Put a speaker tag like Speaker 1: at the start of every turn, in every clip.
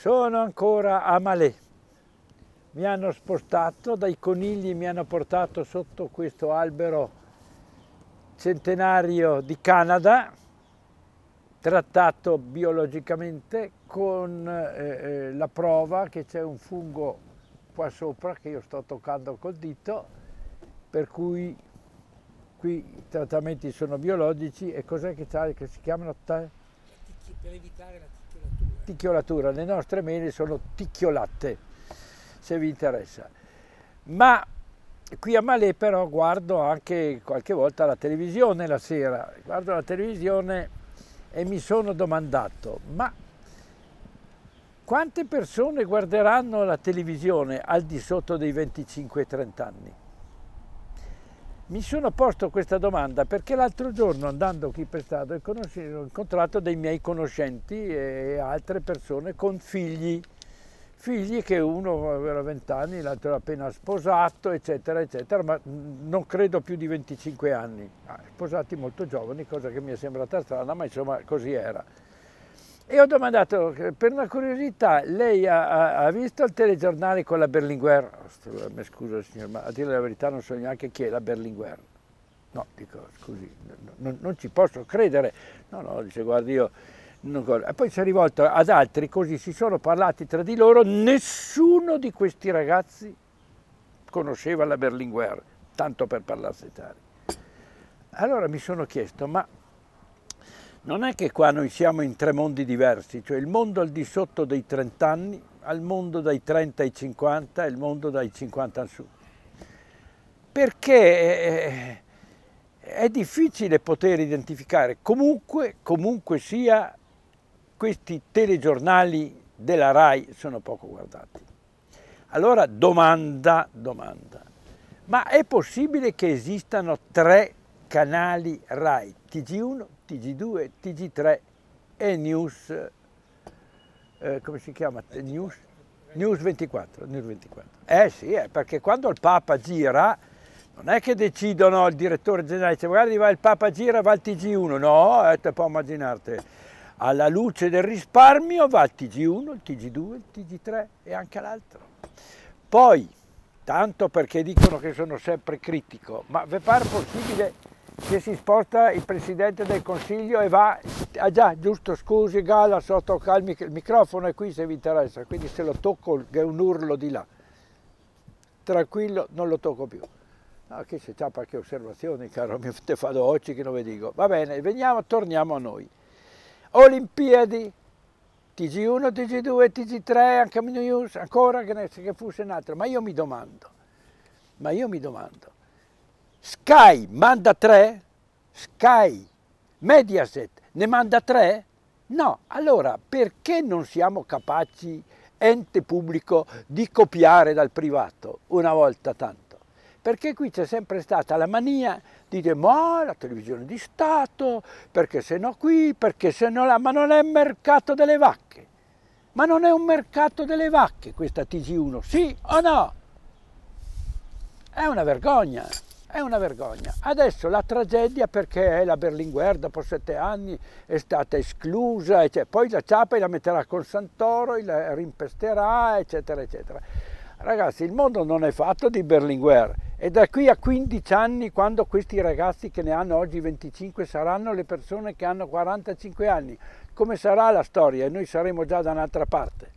Speaker 1: Sono ancora a Malé. Mi hanno spostato, dai conigli mi hanno portato sotto questo albero centenario di Canada, trattato biologicamente con eh, eh, la prova che c'è un fungo qua sopra che io sto toccando col dito, per cui qui i trattamenti sono biologici e cos'è che, che si chiamano? Per evitare la ticchiolatura, le nostre mele sono ticchiolate, se vi interessa. Ma qui a Malè però guardo anche qualche volta la televisione la sera, guardo la televisione e mi sono domandato, ma quante persone guarderanno la televisione al di sotto dei 25-30 anni? Mi sono posto questa domanda perché l'altro giorno andando qui per strada ho incontrato dei miei conoscenti e altre persone con figli, figli che uno aveva 20 anni, l'altro era appena sposato, eccetera, eccetera, ma non credo più di 25 anni, ah, sposati molto giovani, cosa che mi è sembrata strana, ma insomma così era. E ho domandato, per una curiosità, lei ha, ha visto il telegiornale con la Berlinguer? Mi scuso signor, ma a dire la verità non so neanche chi è la Berlinguer. No, dico, scusi, non, non ci posso credere. No, no, dice, guardi io... E poi si è rivolto ad altri, così si sono parlati tra di loro, nessuno di questi ragazzi conosceva la Berlinguer, tanto per parlarsene. Allora mi sono chiesto, ma non è che qua noi siamo in tre mondi diversi, cioè il mondo al di sotto dei 30 anni, al mondo dai 30 ai 50 e il mondo dai 50 in su. Perché eh, eh, è difficile poter identificare comunque, comunque sia, questi telegiornali della RAI sono poco guardati. Allora domanda, domanda, ma è possibile che esistano tre canali RAI, TG1, TG2, TG3 e News, eh, come si chiama? News, News 24, News 24. Eh sì, eh, perché quando il Papa gira non è che decidono il direttore generale, dice guardi va il Papa gira, va il TG1, no, eh, te puoi immaginarti, alla luce del risparmio va il TG1, il TG2, il TG3 e anche l'altro. Poi, tanto perché dicono che sono sempre critico, ma vi pare possibile che si sposta il Presidente del Consiglio e va, ah già, giusto, scusi Gala, sotto il, mic il microfono è qui se vi interessa, quindi se lo tocco è un urlo di là, tranquillo, non lo tocco più. No, qui c'è già qualche osservazione, caro mio, te fado oggi che non vi dico. Va bene, veniamo, torniamo a noi. Olimpiadi, TG1, TG2, TG3, anche News, ancora che, ne, che fosse un altro, ma io mi domando, ma io mi domando, Sky manda tre? Sky, Mediaset ne manda tre? No, allora perché non siamo capaci, ente pubblico, di copiare dal privato una volta tanto? Perché qui c'è sempre stata la mania di dire ma la televisione di Stato, perché se no qui, perché se no là, ma non è il mercato delle vacche. Ma non è un mercato delle vacche questa TG1, sì o no? È una vergogna. È una vergogna. Adesso la tragedia perché la Berlinguer dopo sette anni è stata esclusa, eccetera. poi la Ciapa la metterà con Santoro, la rimpesterà, eccetera, eccetera. Ragazzi, il mondo non è fatto di Berlinguer e da qui a 15 anni, quando questi ragazzi che ne hanno oggi 25 saranno le persone che hanno 45 anni, come sarà la storia? E noi saremo già da un'altra parte.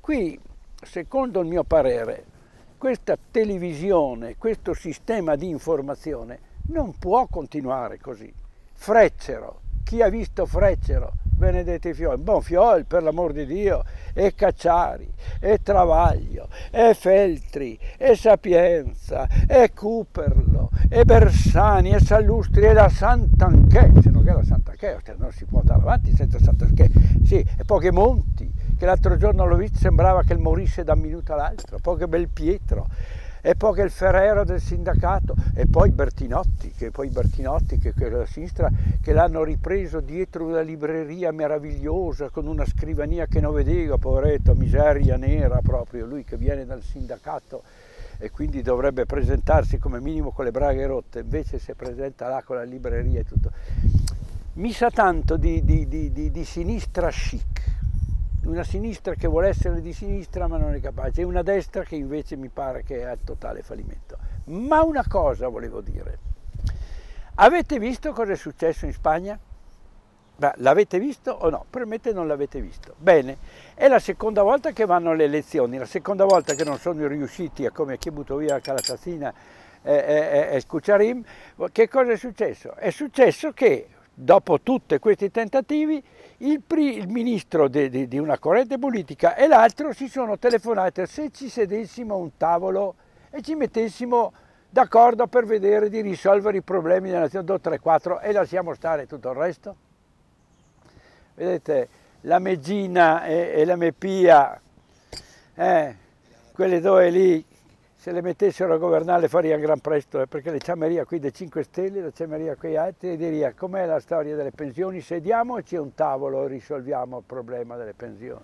Speaker 1: Qui, secondo il mio parere, questa televisione, questo sistema di informazione non può continuare così. Freccero, chi ha visto Freccero, Benedetti Fiori, bon Fiori per l'amor di Dio, e Cacciari, e Travaglio, e Feltri, e Sapienza, e Cuperlo, e Bersani, e Sallustri, e la Sant'Anchè, se non che la Sant'Anchè, cioè, non si può andare avanti senza Sant'Anchè, sì, e poche monti, che l'altro giorno l'ho visto, sembrava che morisse da un minuto all'altro, poi che Pietro, e poi che il Ferrero del sindacato, e poi Bertinotti, che poi Bertinotti, che era da sinistra, che l'hanno ripreso dietro una libreria meravigliosa con una scrivania che non vedeva, poveretto, miseria nera proprio, lui che viene dal sindacato e quindi dovrebbe presentarsi come minimo con le braghe rotte, invece si presenta là con la libreria e tutto. Mi sa tanto di, di, di, di sinistra chic, una sinistra che vuole essere di sinistra ma non è capace, e una destra che invece mi pare che è a totale fallimento. Ma una cosa volevo dire, avete visto cosa è successo in Spagna? l'avete visto o no? Per me non l'avete visto. Bene, è la seconda volta che vanno le elezioni, la seconda volta che non sono riusciti a come chi butto via Calatazina e, e, e Scucciarim. Che cosa è successo? È successo che dopo tutti questi tentativi il, il ministro di una corrente politica e l'altro si sono telefonati se ci sedessimo a un tavolo e ci mettessimo d'accordo per vedere di risolvere i problemi della nazione 234 e lasciamo stare tutto il resto? Vedete, la Megina e, e la Mepia, eh, quelle due lì se le mettessero a governare farei gran presto, eh, perché le ciameria qui dei 5 Stelle, la ciameria qui altri, ah, e diria com'è la storia delle pensioni, sediamoci a un tavolo e risolviamo il problema delle pensioni.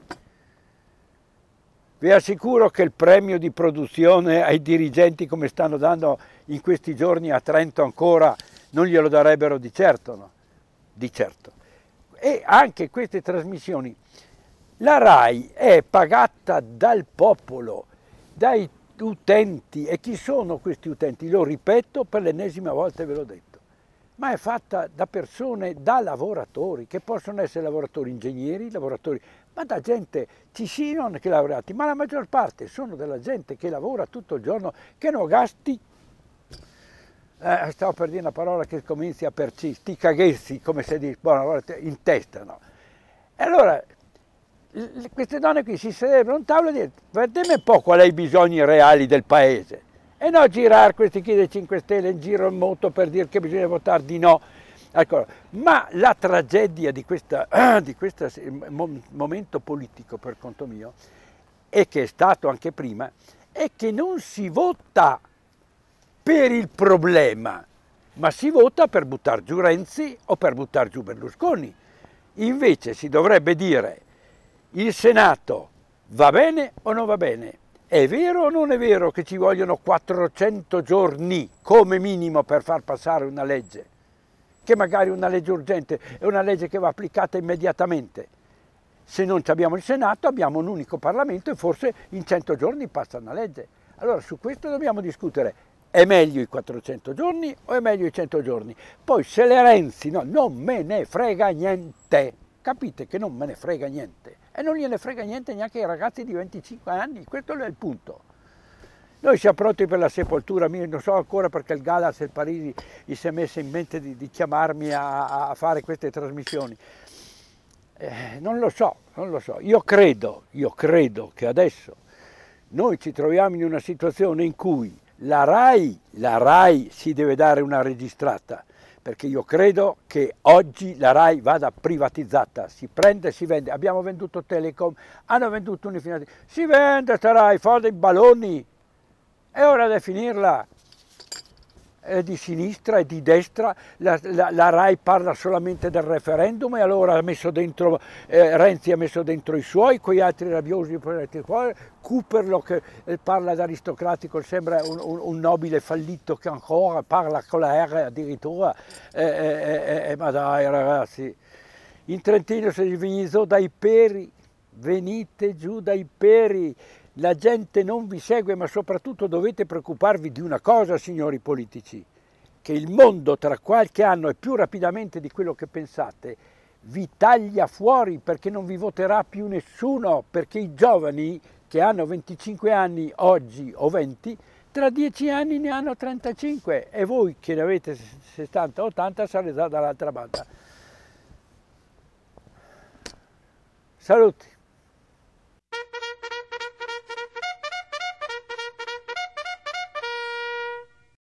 Speaker 1: Vi assicuro che il premio di produzione ai dirigenti come stanno dando in questi giorni a Trento ancora non glielo darebbero di certo, no? di certo. E anche queste trasmissioni, la RAI è pagata dal popolo, dai utenti. E chi sono questi utenti? Lo ripeto per l'ennesima volta ve l'ho detto. Ma è fatta da persone, da lavoratori, che possono essere lavoratori ingegneri, lavoratori, ma da gente ci sono anche laureati, ma la maggior parte sono della gente che lavora tutto il giorno, che non gasti eh, stavo per dire una parola che comincia a perci, sti caghessi, come si dice, buona, in testa, no? E allora queste donne qui si sedevano a un tavolo e dicevano guardate un po' quali è i bisogni reali del paese e no girare questi chi dei 5 Stelle in giro in moto per dire che bisogna votare di no. Ecco, ma la tragedia di questo momento politico per conto mio e che è stato anche prima è che non si vota per il problema ma si vota per buttare giù Renzi o per buttare giù Berlusconi. Invece si dovrebbe dire il Senato va bene o non va bene? È vero o non è vero che ci vogliono 400 giorni come minimo per far passare una legge? Che magari è una legge urgente è una legge che va applicata immediatamente. Se non abbiamo il Senato abbiamo un unico Parlamento e forse in 100 giorni passa una legge. Allora su questo dobbiamo discutere. È meglio i 400 giorni o è meglio i 100 giorni? Poi se le Renzi, no, non me ne frega niente. Capite che non me ne frega niente e non gliene frega niente neanche ai ragazzi di 25 anni, questo è il punto. Noi siamo pronti per la sepoltura, non so ancora perché il Galas e il Parisi gli si è messo in mente di, di chiamarmi a, a, fare queste trasmissioni. Eh, non lo so, non lo so. Io credo, io credo che adesso noi ci troviamo in una situazione in cui la RAI, la RAI si deve dare una registrata, perché io credo che oggi la RAI vada privatizzata, si prende e si vende, abbiamo venduto Telecom, hanno venduto Unifinanza, si vende questa RAI, fa dei baloni, è ora di finirla, eh, di sinistra e di destra, la, la, la, RAI parla solamente del referendum e allora ha messo dentro, eh, Renzi ha messo dentro i suoi, quegli altri rabbiosi, Cooperlo che eh, parla d'aristocratico, sembra un, un, un, nobile fallito che ancora parla con la R addirittura, eh, eh, ma dai ragazzi, in Trentino si è diviso dai peri, venite giù dai peri, la gente non vi segue, ma soprattutto dovete preoccuparvi di una cosa, signori politici, che il mondo tra qualche anno e più rapidamente di quello che pensate vi taglia fuori perché non vi voterà più nessuno, perché i giovani che hanno 25 anni oggi o 20, tra 10 anni ne hanno 35 e voi che ne avete 60-80 sarete dall'altra banda. Saluti!